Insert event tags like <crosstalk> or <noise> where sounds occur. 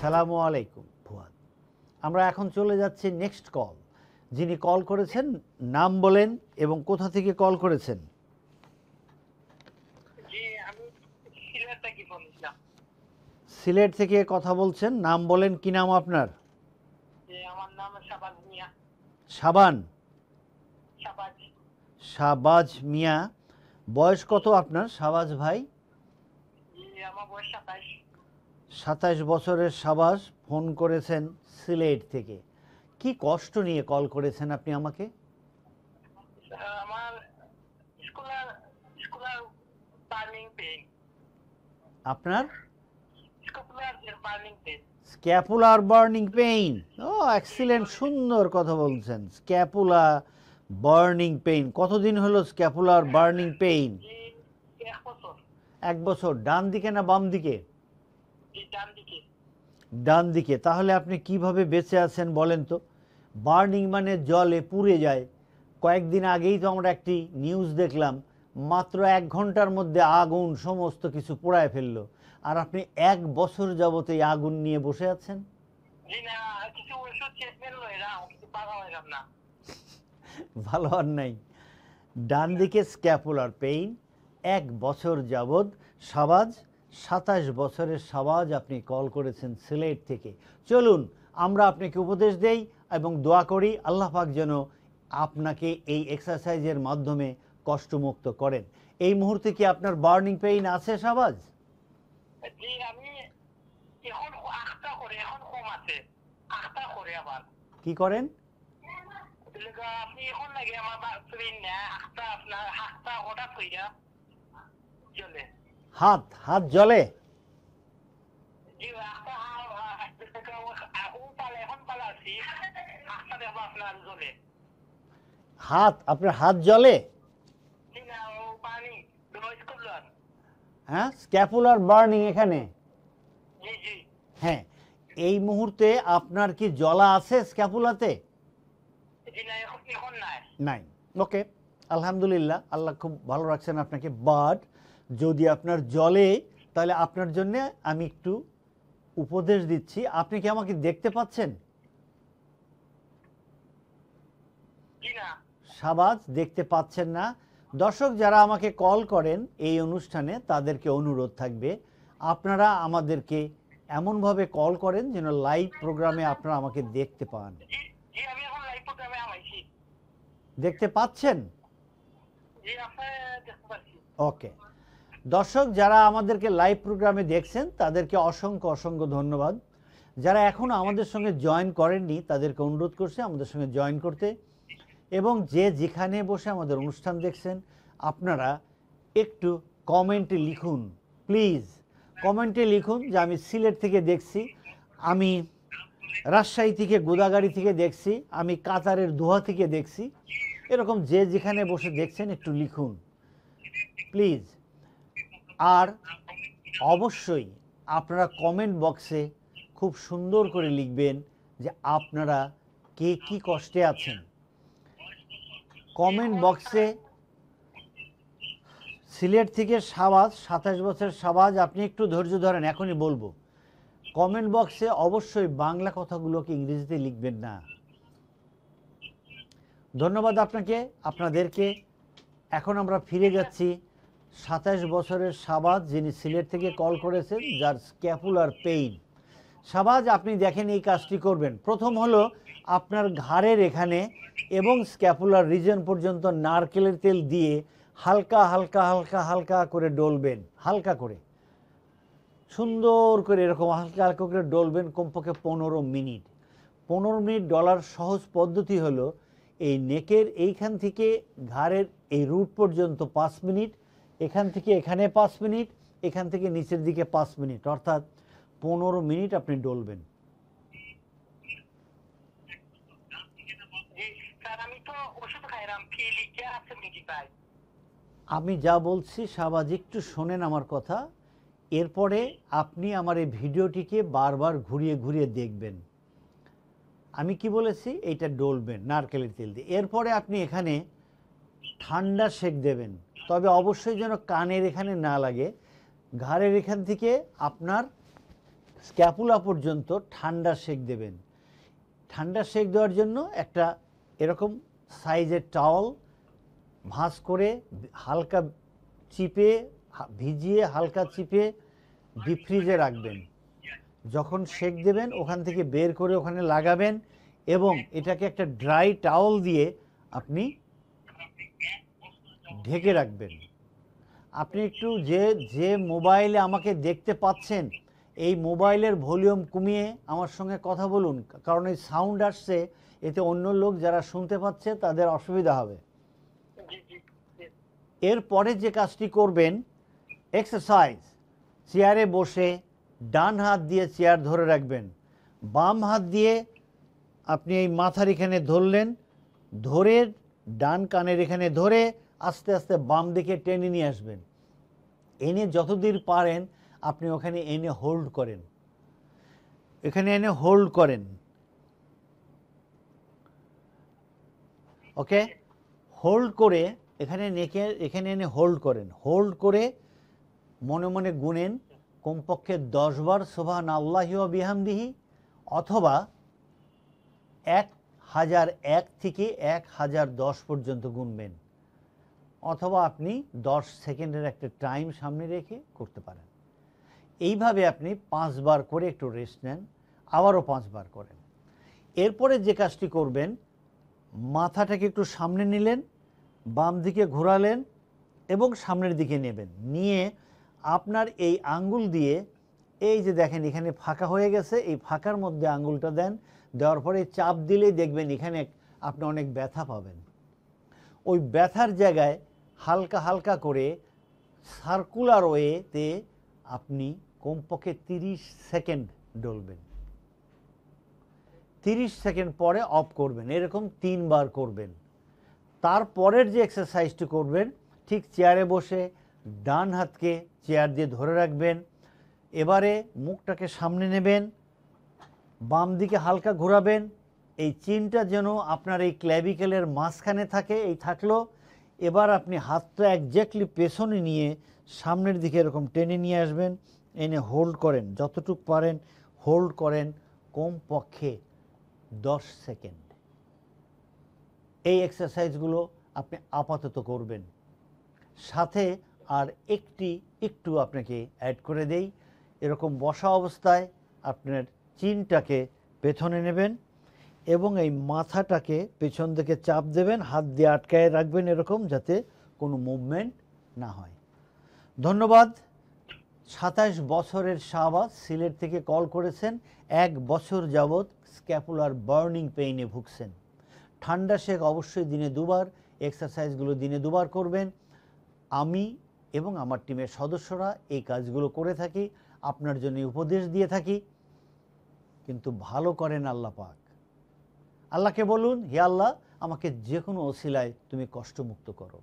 আসসালামু আলাইকুম ফুয়াদ আমরা এখন চলে যাচ্ছি নেক্সট কল যিনি কল করেছেন নাম বলেন এবং কোথা থেকে কল করেছেন সিলেট থেকে কথা বলছেন নাম বলেন কি নাম আপনার সাবান শাবাজ মিয়া বয়স কত আপনার শাবাজ ভাই আমার বয়স সাতাশ বছরের সাবাস ফোন করেছেন সিলেট থেকে কি কষ্ট নিয়ে কল করেছেন আপনি আমাকে আপনার স্ক্যাপুলার বার্নিং পেইন ও এক্সিলেন্ট সুন্দর কথা বলছেন স্ক্যাপুলা বার্নিং পেইন কতদিন হলো স্ক্যাপুলার বার্নিং পেইন এক বছর ডান দিকে না বাম দিকে ডান দিকে তাহলে আপনি কিভাবে বেঁচে আছেন বলেন তো বার্নিং মানে জলে পুড়ে যায় কয়েকদিন আগেই তো আমরা একটি নিউজ দেখলাম মাত্র এক ঘন্টার মধ্যে আগুন সমস্ত কিছু পোড়ায় ফেলল আর আপনি এক বছর যাবত এই আগুন নিয়ে বসে আছেন <laughs> ভালো আর নাই ডান দিকে স্ক্যাপুলার পেইন এক বছর যাবৎ সাবাজ সাতাশ বছরের সাবাজ আপনি কল করেছেন সিলেট থেকে চলুন আমরা আপনাকে উপদেশ দেই এবং দোয়া করি আল্লাহ পাক যেন আপনাকে এই এক্সারসাইজের মাধ্যমে কষ্টমুক্ত করেন এই মুহূর্তে কি আপনার বার্নিং পেইন আছে সাবাজ কি করেন হাত হাত জলে হাত আপনার হাত জলে হ্যাঁ স্ক্যাপুলার বার্নিং এখানে হ্যাঁ এই মুহূর্তে আপনার কি জলা আছে স্ক্যাপুলাতে নাই ওকে আলহামদুলিল্লাহ আল্লাহ খুব ভালো রাখছেন আপনাকে বাট যদি আপনার জলে তাহলে আপনার জন্য আমি একটু উপদেশ দিচ্ছি আপনি কি আমাকে দেখতে পাচ্ছেন সাবাজ দেখতে পাচ্ছেন না দর্শক যারা আমাকে কল করেন এই অনুষ্ঠানে তাদেরকে অনুরোধ থাকবে আপনারা আমাদেরকে এমনভাবে কল করেন যেন লাইভ প্রোগ্রামে আপনারা আমাকে দেখতে পান দেখতে পাচ্ছেন ওকে দর্শক যারা আমাদেরকে লাইভ প্রোগ্রামে দেখছেন তাদেরকে অসংখ্য অসংখ্য ধন্যবাদ যারা এখনও আমাদের সঙ্গে জয়েন করেননি তাদেরকে অনুরোধ করছে আমাদের সঙ্গে জয়েন করতে এবং যে যেখানে বসে আমাদের অনুষ্ঠান দেখছেন আপনারা একটু কমেন্টে লিখুন প্লিজ কমেন্টে লিখুন যে আমি সিলেট থেকে দেখছি আমি রাজশাহী থেকে গোদাগাড়ি থেকে দেখছি আমি কাতারের দোহা থেকে দেখছি এরকম যে যেখানে বসে দেখছেন একটু লিখুন প্লিজ আর অবশ্যই আপনারা কমেন্ট বক্সে খুব সুন্দর করে লিখবেন যে আপনারা কে কি কষ্টে আছেন কমেন্ট বক্সে সিলেট থেকে সাবাজ সাতাশ বছর সাবাজ আপনি একটু ধৈর্য ধরেন এখনই বলবো কমেন্ট বক্সে অবশ্যই বাংলা কথাগুলোকে ইংরেজিতে লিখবেন না ধন্যবাদ আপনাকে আপনাদেরকে এখন আমরা ফিরে যাচ্ছি সাতাশ বছরের সাবাজ যিনি সিলেট থেকে কল করেছেন যার স্ক্যাপুলার পেইন সাবাজ আপনি দেখেন এই কাজটি করবেন প্রথম হলো আপনার ঘাড়ের এখানে এবং স্ক্যাপুলার রিজন পর্যন্ত নারকেলের তেল দিয়ে হালকা হালকা হালকা হালকা করে ডলবেন হালকা করে সুন্দর করে এরকম হালকা হালকা করে ডলবেন কমপক্ষে পনেরো মিনিট পনেরো মিনিট ডলার সহজ পদ্ধতি হলো এই নেকের এইখান থেকে ঘাড়ের এই রুট পর্যন্ত পাঁচ মিনিট এখান থেকে এখানে পাঁচ মিনিট এখান থেকে নিচের দিকে পাঁচ মিনিট অর্থাৎ পনেরো মিনিট আপনি ডলবেন আমি যা বলছি সাবাজ একটু শোনেন আমার কথা এরপরে আপনি আমার এই ভিডিওটিকে বারবার ঘুরিয়ে ঘুরিয়ে দেখবেন আমি কি বলেছি এটা ডলবেন নারকেলের তেল দিয়ে এরপরে আপনি এখানে ঠান্ডা সেক দেবেন তবে অবশ্যই যেন কানের এখানে না লাগে ঘাড়ের এখান থেকে আপনার স্ক্যাপুলা পর্যন্ত ঠান্ডা সেক দেবেন ঠান্ডা সেক দেওয়ার জন্য একটা এরকম সাইজের টাওয়াল ভাঁজ করে হালকা চিপে ভিজিয়ে হালকা চিপে ডিপ ফ্রিজে রাখবেন যখন সেক দেবেন ওখান থেকে বের করে ওখানে লাগাবেন এবং এটাকে একটা ড্রাই টাওয়াল দিয়ে আপনি ঢেকে রাখবেন আপনি একটু যে যে মোবাইলে আমাকে দেখতে পাচ্ছেন এই মোবাইলের ভলিউম কমিয়ে আমার সঙ্গে কথা বলুন কারণ এই সাউন্ড আসছে এতে অন্য লোক যারা শুনতে পাচ্ছে তাদের অসুবিধা হবে এরপরে যে কাজটি করবেন এক্সারসাইজ চেয়ারে বসে ডান হাত দিয়ে চেয়ার ধরে রাখবেন বাম হাত দিয়ে আপনি এই মাথার এখানে ধরলেন ধরে ডান কানের এখানে ধরে আস্তে আস্তে বাম দিকে টেনে নিয়ে আসবেন এনে যতদূর পারেন আপনি ওখানে এনে হোল্ড করেন এখানে এনে হোল্ড করেন ওকে হোল্ড করে এখানে নেকে এখানে এনে হোল্ড করেন হোল্ড করে মনে মনে গুনেন কমপক্ষে দশবার সোভান ও বিহামদিহি অথবা এক হাজার এক থেকে এক হাজার দশ পর্যন্ত গুনবেন অথবা আপনি 10 সেকেন্ডের একটা টাইম সামনে রেখে করতে পারেন এইভাবে আপনি পাঁচবার করে একটু রেস্ট নেন আবারও পাঁচবার করেন এরপরে যে কাজটি করবেন মাথাটাকে একটু সামনে নিলেন বাম দিকে ঘোরালেন এবং সামনের দিকে নেবেন নিয়ে আপনার এই আঙ্গুল দিয়ে এই যে দেখেন এখানে ফাঁকা হয়ে গেছে এই ফাঁকার মধ্যে আঙ্গুলটা দেন দেওয়ার পরে চাপ দিলেই দেখবেন এখানে আপনি অনেক ব্যথা পাবেন ওই ব্যথার জায়গায় হালকা হালকা করে সার্কুলার ওয়েতে আপনি কমপক্ষে 30 সেকেন্ড ডলবেন 30 সেকেন্ড পরে অফ করবেন এরকম তিনবার করবেন তারপরের যে এক্সারসাইজটি করবেন ঠিক চেয়ারে বসে ডান হাতকে চেয়ার দিয়ে ধরে রাখবেন এবারে মুখটাকে সামনে নেবেন বাম দিকে হালকা ঘোরাবেন এই চিনটা যেন আপনার এই ক্ল্যাবিক্যালের মাঝখানে থাকে এই থাকলো এবার আপনি হাতটা একজ্যাক্টলি পেছনে নিয়ে সামনের দিকে এরকম টেনে নিয়ে আসবেন এনে হোল্ড করেন যতটুক পারেন হোল্ড করেন কমপক্ষে দশ সেকেন্ড এই এক্সারসাইজগুলো আপনি আপাতত করবেন সাথে আর একটি একটু আপনাকে অ্যাড করে দেই এরকম বসা অবস্থায় আপনার চিনটাকে পেছনে নেবেন এবং এই মাথাটাকে পেছন থেকে চাপ দেবেন হাত দিয়ে আটকায় রাখবেন এরকম যাতে কোনো মুভমেন্ট না হয় ধন্যবাদ সাতাশ বছরের শাহবাজ সিলেট থেকে কল করেছেন এক বছর যাবৎ স্ক্যাপুলার বার্নিং পেইনে ভুগছেন ঠান্ডা শেক অবশ্যই দিনে দুবার এক্সারসাইজগুলো দিনে দুবার করবেন আমি এবং আমার টিমের সদস্যরা এই কাজগুলো করে থাকি আপনার জন্য উপদেশ দিয়ে থাকি কিন্তু ভালো করেন আল্লাপাক আল্লাহকে বলুন হে আল্লাহ আমাকে যে কোনো অশিলায় তুমি কষ্টমুক্ত করো